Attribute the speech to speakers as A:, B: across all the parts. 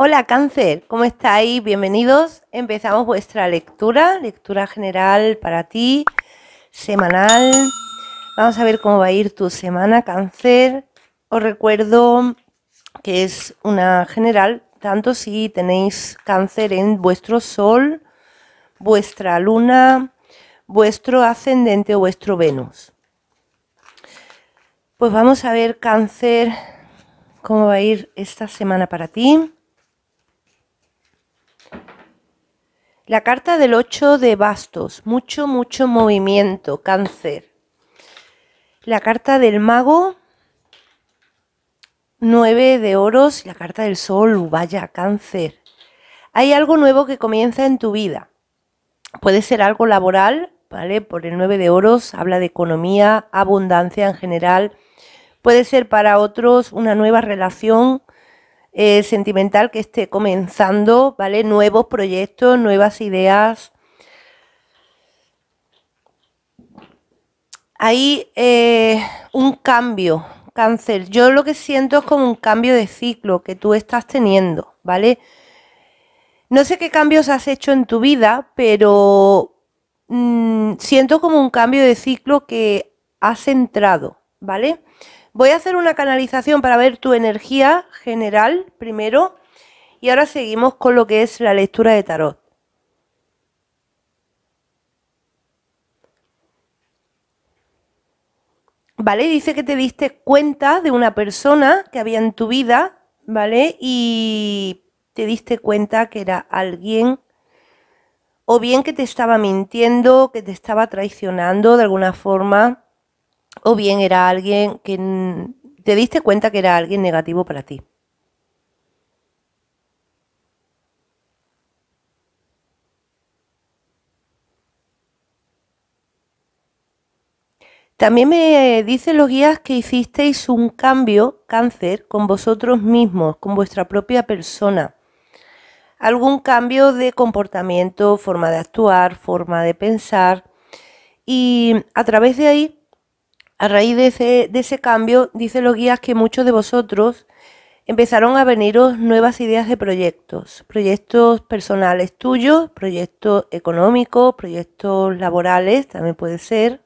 A: Hola cáncer, ¿cómo estáis? Bienvenidos. Empezamos vuestra lectura, lectura general para ti, semanal. Vamos a ver cómo va a ir tu semana cáncer. Os recuerdo que es una general, tanto si tenéis cáncer en vuestro sol, vuestra luna, vuestro ascendente o vuestro Venus. Pues vamos a ver cáncer, cómo va a ir esta semana para ti. La carta del 8 de bastos, mucho, mucho movimiento, cáncer. La carta del mago, 9 de oros, la carta del sol, vaya, cáncer. Hay algo nuevo que comienza en tu vida. Puede ser algo laboral, ¿vale? Por el 9 de oros habla de economía, abundancia en general. Puede ser para otros una nueva relación eh, sentimental que esté comenzando, ¿vale? Nuevos proyectos, nuevas ideas. Hay eh, un cambio, cáncer. Yo lo que siento es como un cambio de ciclo que tú estás teniendo, ¿vale? No sé qué cambios has hecho en tu vida, pero mm, siento como un cambio de ciclo que has entrado, ¿vale? Voy a hacer una canalización para ver tu energía general primero y ahora seguimos con lo que es la lectura de tarot. ¿Vale? Dice que te diste cuenta de una persona que había en tu vida, ¿vale? Y te diste cuenta que era alguien o bien que te estaba mintiendo, que te estaba traicionando de alguna forma, o bien era alguien que te diste cuenta que era alguien negativo para ti. También me dicen los guías que hicisteis un cambio, cáncer, con vosotros mismos, con vuestra propia persona. Algún cambio de comportamiento, forma de actuar, forma de pensar. Y a través de ahí a raíz de ese, cambio, dice los guías que muchos de vosotros empezaron a veniros nuevas ideas de proyectos, proyectos personales tuyos, proyectos económicos, proyectos laborales, también puede ser.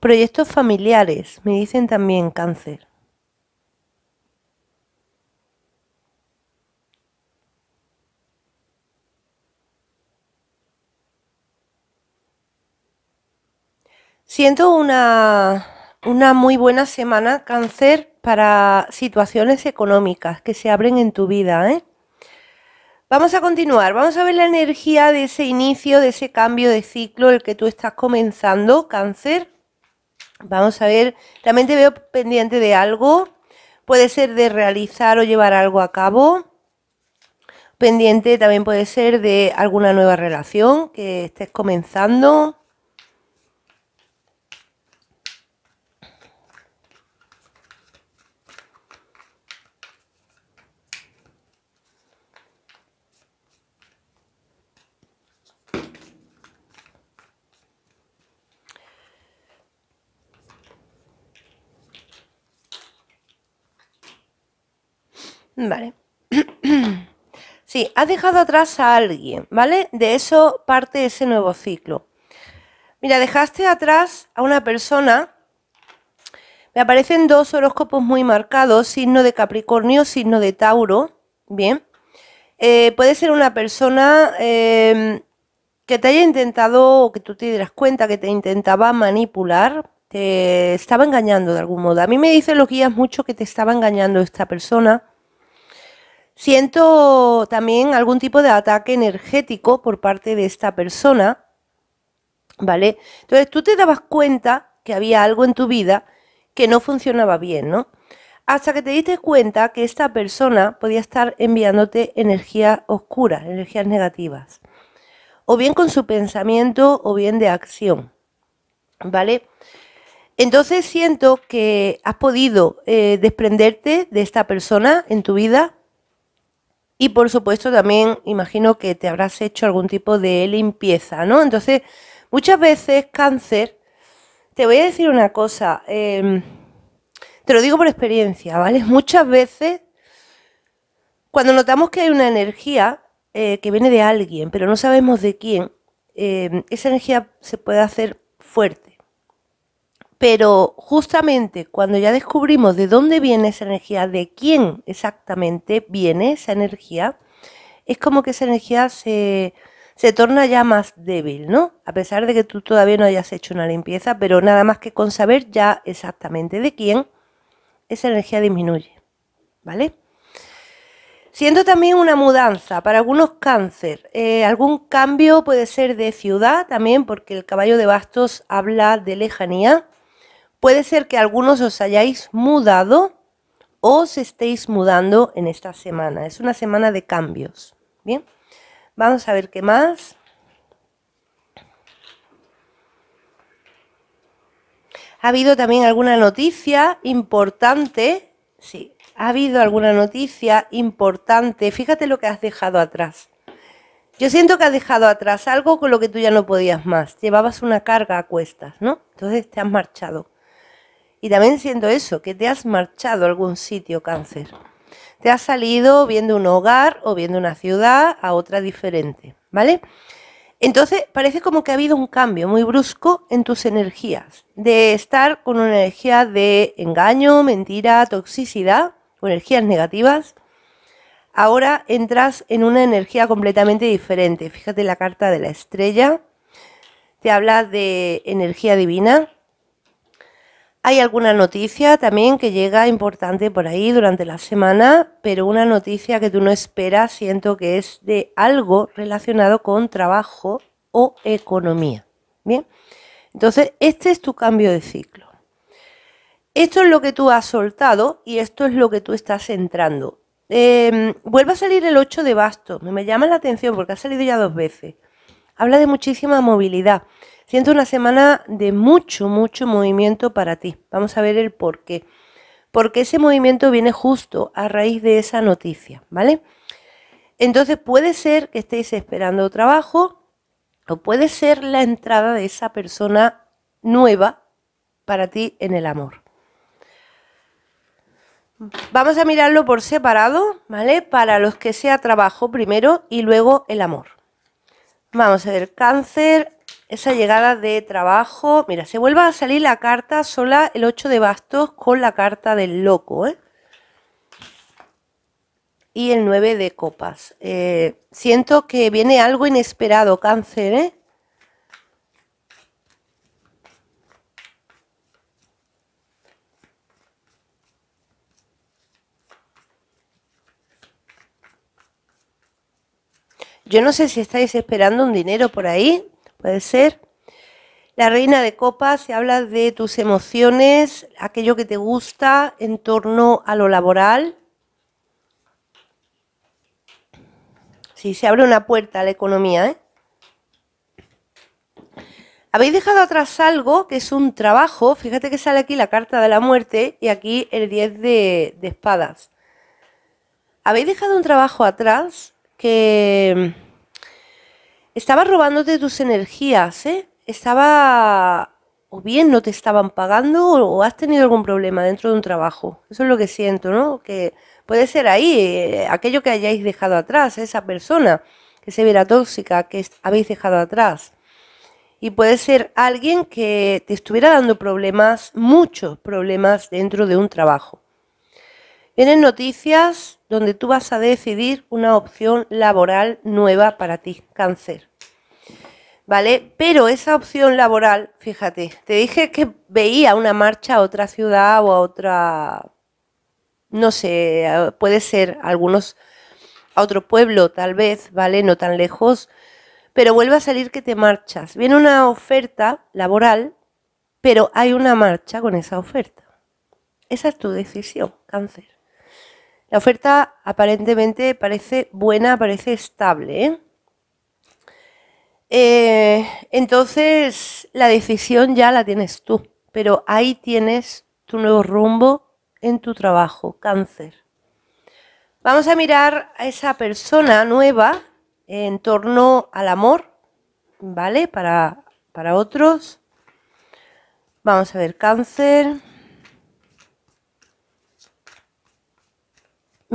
A: Proyectos familiares, me dicen también cáncer. Siento una, muy buena semana, cáncer, para situaciones económicas que se abren en tu vida. ¿eh? Vamos a continuar, vamos a ver la energía de ese inicio, de ese cambio de ciclo, el que tú estás comenzando, cáncer. Vamos a ver, también te veo pendiente de algo, puede ser de realizar o llevar algo a cabo. Pendiente también puede ser de alguna nueva relación que estés comenzando Vale. Sí, has dejado atrás a alguien, ¿vale? De eso parte ese nuevo ciclo. Mira, dejaste atrás a una persona. Me aparecen dos horóscopos muy marcados, signo de Capricornio, signo de Tauro. Bien. Eh, puede ser una persona em, que te haya intentado, o que tú te dieras cuenta que te intentaba manipular, te estaba engañando de algún modo. A mí me dicen los guías mucho que te estaba engañando esta persona Siento también algún tipo de ataque energético por parte de esta persona, ¿vale? Entonces tú te dabas cuenta que había algo en tu vida que no funcionaba bien, ¿no? Hasta que te diste cuenta que esta persona podía estar enviándote energía oscura energías negativas, o bien con su pensamiento o bien de acción, ¿vale? Entonces siento que has podido eh, desprenderte de esta persona en tu vida y por supuesto también imagino que te habrás hecho algún tipo de limpieza, ¿no? Entonces, muchas veces cáncer, te voy a decir una cosa, em, te lo digo por experiencia, ¿vale? Muchas veces, cuando notamos que hay una energía eh, que viene de alguien, pero no sabemos de quién, em, esa energía se puede hacer fuerte pero justamente cuando ya descubrimos de dónde viene esa energía, de quién exactamente viene esa energía, es como que esa energía se, torna ya más débil, ¿no? A pesar de que tú todavía no hayas hecho una limpieza, pero nada más que con saber ya exactamente de quién, esa energía disminuye, ¿vale? Siento también una mudanza para algunos cáncer. Eh, algún cambio puede ser de ciudad también, porque el caballo de bastos habla de lejanía. Puede ser que algunos os hayáis mudado o os estéis mudando en esta semana. Es una semana de cambios. Bien, vamos a ver qué más. Ha habido también alguna noticia importante. Sí, ha habido alguna noticia importante. Fíjate lo que has dejado atrás. Yo siento que has dejado atrás algo con lo que tú ya no podías más. Llevabas una carga a cuestas, ¿no? Entonces te has marchado. Y también siendo eso, que te has marchado a algún sitio cáncer. Te has salido viendo un hogar o viendo una ciudad a otra diferente, ¿vale? Entonces parece como que ha habido un cambio muy brusco en tus energías, de estar con una energía de engaño, mentira, toxicidad o energías negativas. Ahora entras en una energía completamente diferente. Fíjate la carta de la estrella. Te habla de energía divina, hay alguna noticia también que llega importante por ahí durante la semana, pero una noticia que tú no esperas, siento que es de algo relacionado con trabajo o economía. Bien, entonces este es tu cambio de ciclo. Esto es lo que tú has soltado y esto es lo que tú estás entrando. Eh, vuelve a salir el 8 de basto, me llama la atención porque ha salido ya dos veces. Habla de muchísima movilidad. Siento una semana de mucho, mucho movimiento para ti. Vamos a ver el por qué. Porque ese movimiento viene justo a raíz de esa noticia, ¿vale? Entonces puede ser que estéis esperando trabajo o puede ser la entrada de esa persona nueva para ti en el amor. Vamos a mirarlo por separado, ¿vale? Para los que sea trabajo primero y luego el amor. Vamos a ver, cáncer, esa llegada de trabajo. Mira, se vuelve a salir la carta sola el 8 de bastos con la carta del loco, ¿eh? Y el 9 de copas. Eh, siento que viene algo inesperado, cáncer, ¿eh? Yo no sé si estáis esperando un dinero por ahí, Puede ser. La reina de copas se habla de tus emociones, aquello que te gusta en torno a lo laboral. Sí, se abre una puerta a la economía. ¿eh? Habéis dejado atrás algo que es un trabajo. Fíjate que sale aquí la carta de la muerte y aquí el 10 de, de espadas. Habéis dejado un trabajo atrás que estaba robándote tus energías, ¿eh? Estaba... O bien no te estaban pagando o has tenido algún problema dentro de un trabajo. Eso es lo que siento, ¿no? Que puede ser ahí, eh, aquello que hayáis dejado atrás, esa persona que se viera tóxica, que habéis dejado atrás. Y puede ser alguien que te estuviera dando problemas, muchos problemas dentro de un trabajo. Vienen noticias donde tú vas a decidir una opción laboral nueva para ti, cáncer. ¿Vale? Pero esa opción laboral, fíjate, te dije que veía una marcha a otra ciudad o a otra, no sé, puede ser algunos, a otro pueblo tal vez, ¿vale? No tan lejos, pero vuelve a salir que te marchas. Viene una oferta laboral, pero hay una marcha con esa oferta. Esa es tu decisión, cáncer. La oferta aparentemente parece buena, parece estable. ¿eh? Eh, entonces, la decisión ya la tienes tú, pero ahí tienes tu nuevo rumbo en tu trabajo, cáncer. Vamos a mirar a esa persona nueva en torno al amor, ¿vale? Para, para otros. Vamos a ver, cáncer.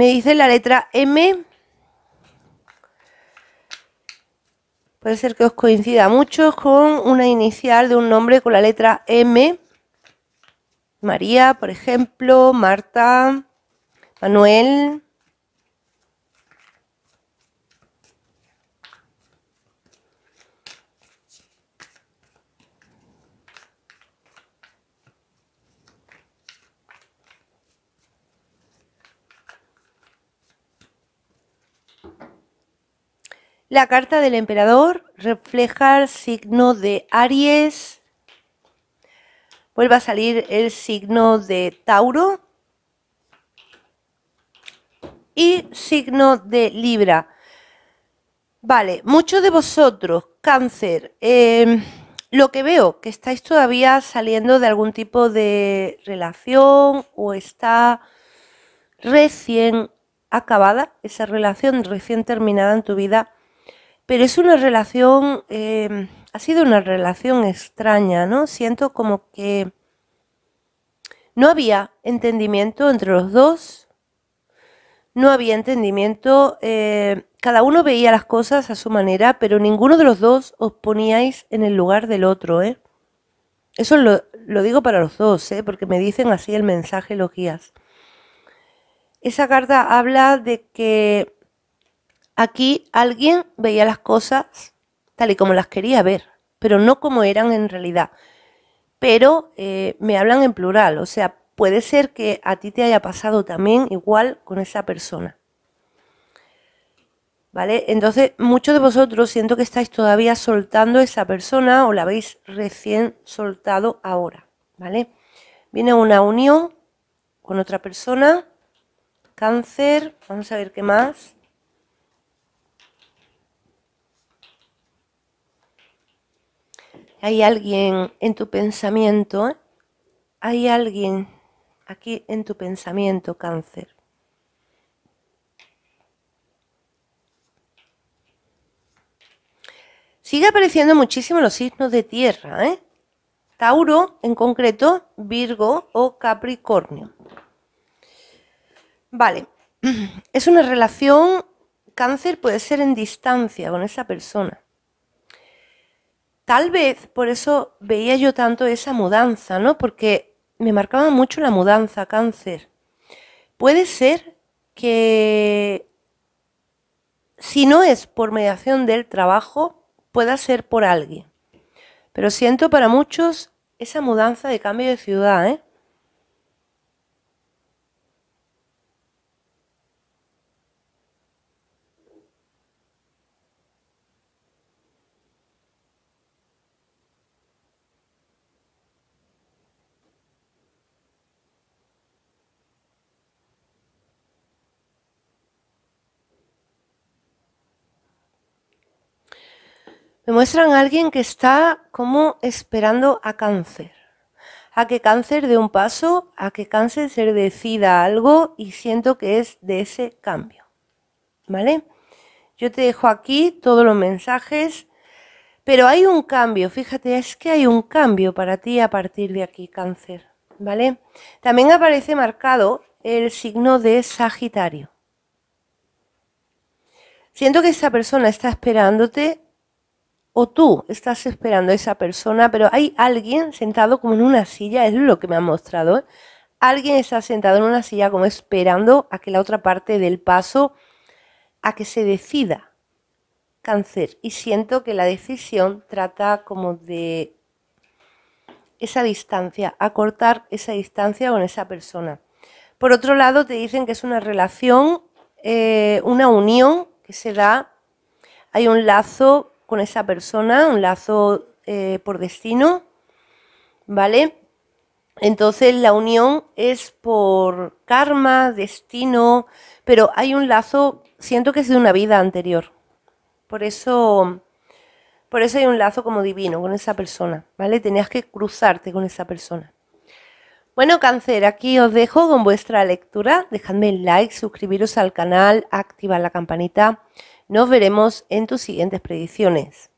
A: Me dice la letra M. Puede ser que os coincida mucho con una inicial de un nombre con la letra M. María, por ejemplo, Marta, Manuel. La carta del emperador refleja el signo de Aries. Vuelve a salir el signo de Tauro. Y signo de Libra. Vale, muchos de vosotros, cáncer, em, lo que veo, que estáis todavía saliendo de algún tipo de relación o está recién acabada esa relación, recién terminada en tu vida pero es una relación, em, ha sido una relación extraña, ¿no? Siento como que no había entendimiento entre los dos, no había entendimiento, eh, cada uno veía las cosas a su manera, pero ninguno de los dos os poníais en el lugar del otro, ¿eh? Eso lo, lo digo para los dos, ¿eh? porque me dicen así el mensaje los guías. Esa carta habla de que Aquí alguien veía las cosas tal y como las quería ver, pero no como eran en realidad. Pero eh, me hablan en plural, o sea, puede ser que a ti te haya pasado también igual con esa persona. ¿Vale? Entonces, muchos de vosotros siento que estáis todavía soltando esa persona o la habéis recién soltado ahora, ¿vale? Viene una unión con otra persona, cáncer, vamos a ver qué más. Hay alguien en tu pensamiento, hay alguien aquí en tu pensamiento, cáncer. Sigue apareciendo muchísimo los signos de tierra, ¿eh? Tauro en concreto, Virgo o Capricornio. Vale, es una relación, cáncer puede ser en distancia con esa persona tal vez por eso veía yo tanto esa mudanza, ¿no? Porque me marcaba mucho la mudanza, cáncer. Puede ser que si no es por mediación del trabajo, pueda ser por alguien. Pero siento para muchos esa mudanza de cambio de ciudad, ¿eh? Me muestran a alguien que está como esperando a cáncer. A que cáncer dé un paso, a que cáncer se decida algo y siento que es de ese cambio. ¿Vale? Yo te dejo aquí todos los mensajes, pero hay un cambio, fíjate, es que hay un cambio para ti a partir de aquí, cáncer. ¿Vale? También aparece marcado el signo de Sagitario. Siento que esa persona está esperándote o tú estás esperando a esa persona, pero hay alguien sentado como en una silla, es lo que me han mostrado. ¿eh? Alguien está sentado en una silla como esperando a que la otra parte del paso, a que se decida cáncer. Y siento que la decisión trata como de esa distancia, acortar esa distancia con esa persona. Por otro lado, te dicen que es una relación, eh, una unión que se da, hay un lazo con esa persona, un lazo eh, por destino, ¿vale? Entonces la unión es por karma, destino, pero hay un lazo, siento que es de una vida anterior. Por eso, por eso hay un lazo como divino con esa persona, ¿vale? Tenías que cruzarte con esa persona. Bueno, cáncer, aquí os dejo con vuestra lectura. Dejadme el like, suscribiros al canal, activar la campanita nos veremos en tus siguientes predicciones.